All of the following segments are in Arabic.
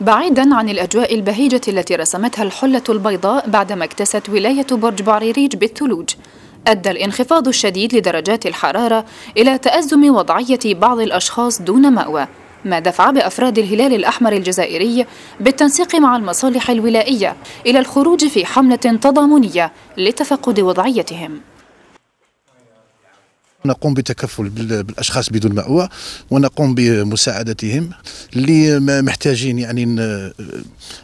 بعيدا عن الأجواء البهيجة التي رسمتها الحلة البيضاء بعدما اكتست ولاية برج بعريريج بالثلوج أدى الانخفاض الشديد لدرجات الحرارة إلى تأزم وضعية بعض الأشخاص دون مأوى ما دفع بأفراد الهلال الأحمر الجزائري بالتنسيق مع المصالح الولائية إلى الخروج في حملة تضامنية لتفقد وضعيتهم نقوم بتكفل بالاشخاص بدون مأوى ونقوم بمساعدتهم اللي محتاجين يعني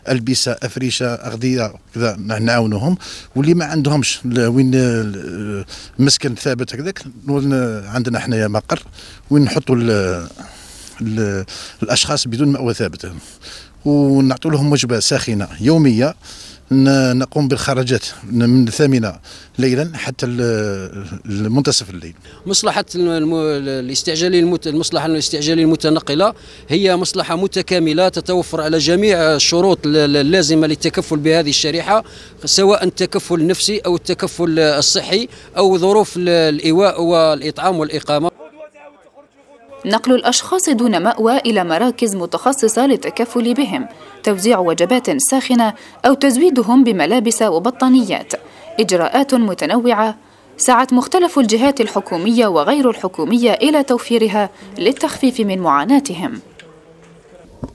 البسه افريشه اغذيه كذا نعاونهم واللي ما عندهمش وين مسكن ثابت هكذاك عندنا حنايا مقر وين نحطوا الاشخاص بدون مأوى ثابت ونعطوا لهم وجبه ساخنه يوميه نقوم بالخرجات من الثامنه ليلا حتى منتصف الليل. مصلحه الاستعجالي المصلحه الاستعجالي المتنقله هي مصلحه متكامله تتوفر على جميع الشروط اللازمه للتكفل بهذه الشريحه سواء التكفل النفسي او التكفل الصحي او ظروف الايواء والاطعام والاقامه. نقل الأشخاص دون مأوى إلى مراكز متخصصة للتكفل بهم توزيع وجبات ساخنة أو تزويدهم بملابس وبطانيات إجراءات متنوعة سعت مختلف الجهات الحكومية وغير الحكومية إلى توفيرها للتخفيف من معاناتهم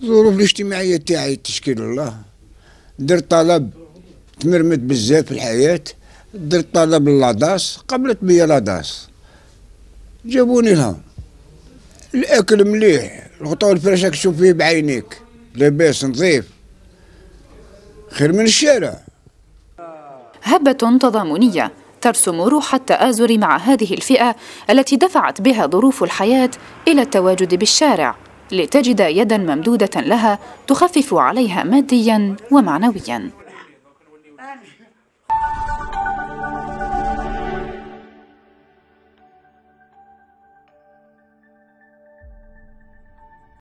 الظروف الاجتماعية تاعي تشكيل الله درت طلب تمرمت بزاف في الحياة درت طلب لاداس قبلت بيا لاداس جابوني لهم الاكل مليح الغطاء والفراش راك تشوف فيه بعينيك لاباس نظيف خير من الشارع هبة تضامنية ترسم روح التآزر مع هذه الفئة التي دفعت بها ظروف الحياة إلى التواجد بالشارع لتجد يدا ممدودة لها تخفف عليها ماديا ومعنويا